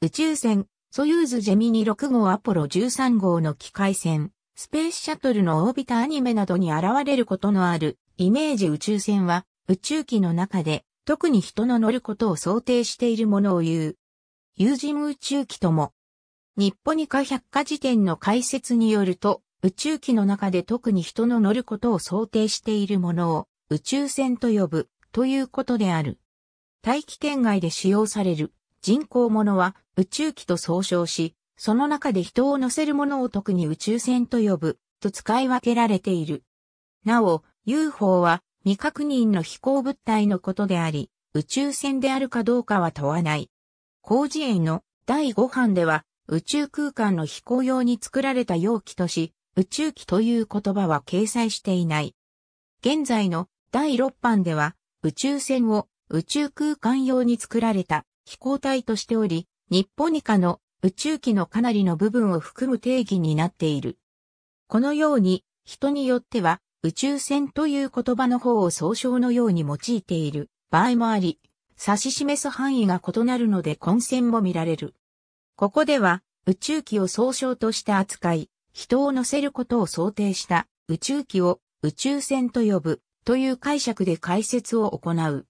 宇宙船、ソユーズジェミニ6号アポロ13号の機械船、スペースシャトルのオービタアニメなどに現れることのあるイメージ宇宙船は宇宙機の中で特に人の乗ることを想定しているものを言う。有人宇宙機とも。日本ニ科百科事典の解説によると、宇宙機の中で特に人の乗ることを想定しているものを宇宙船と呼ぶということである。大気圏外で使用される人工物は宇宙機と総称し、その中で人を乗せるものを特に宇宙船と呼ぶ、と使い分けられている。なお、UFO は未確認の飛行物体のことであり、宇宙船であるかどうかは問わない。工事園の第5版では、宇宙空間の飛行用に作られた容器とし、宇宙機という言葉は掲載していない。現在の第6版では、宇宙船を宇宙空間用に作られた飛行体としており、日本以下の宇宙機のかなりの部分を含む定義になっている。このように、人によっては、宇宙船という言葉の方を総称のように用いている場合もあり、指し示す範囲が異なるので混戦も見られる。ここでは、宇宙機を総称として扱い、人を乗せることを想定した宇宙機を宇宙船と呼ぶという解釈で解説を行う。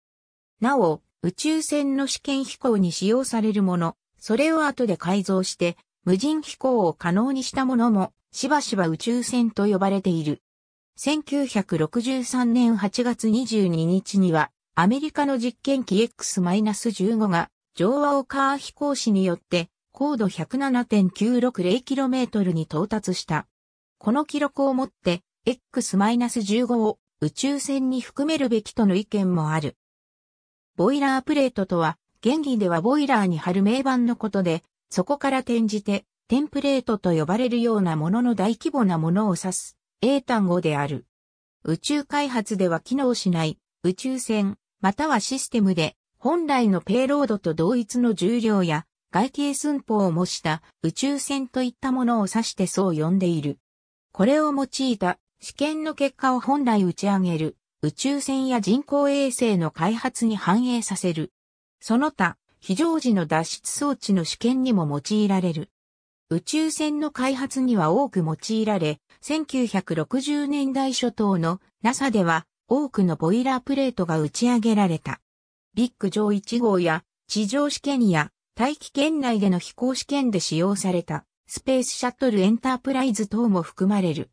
なお、宇宙船の試験飛行に使用されるもの、それを後で改造して、無人飛行を可能にしたものも、しばしば宇宙船と呼ばれている。1963年8月22日には、アメリカの実験機 X-15 が、上和オカー飛行士によって、高度 107.960km に到達した。この記録をもって、X-15 を宇宙船に含めるべきとの意見もある。ボイラープレートとは、原理ではボイラーに貼る名板のことで、そこから転じて、テンプレートと呼ばれるようなものの大規模なものを指す、英単語である。宇宙開発では機能しない、宇宙船、またはシステムで、本来のペイロードと同一の重量や、外形寸法を模した宇宙船といったものを指してそう呼んでいる。これを用いた試験の結果を本来打ち上げる宇宙船や人工衛星の開発に反映させる。その他、非常時の脱出装置の試験にも用いられる。宇宙船の開発には多く用いられ、1960年代初頭の NASA では多くのボイラープレートが打ち上げられた。ビッグ上1号や地上試験や大気圏内での飛行試験で使用されたスペースシャトルエンタープライズ等も含まれる。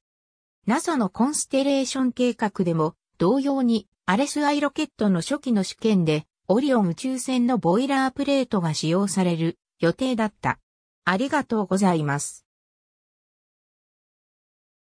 NASA のコンステレーション計画でも同様に、アレスアイロケットの初期の試験で、オリオン宇宙船のボイラープレートが使用される予定だった。ありがとうございます。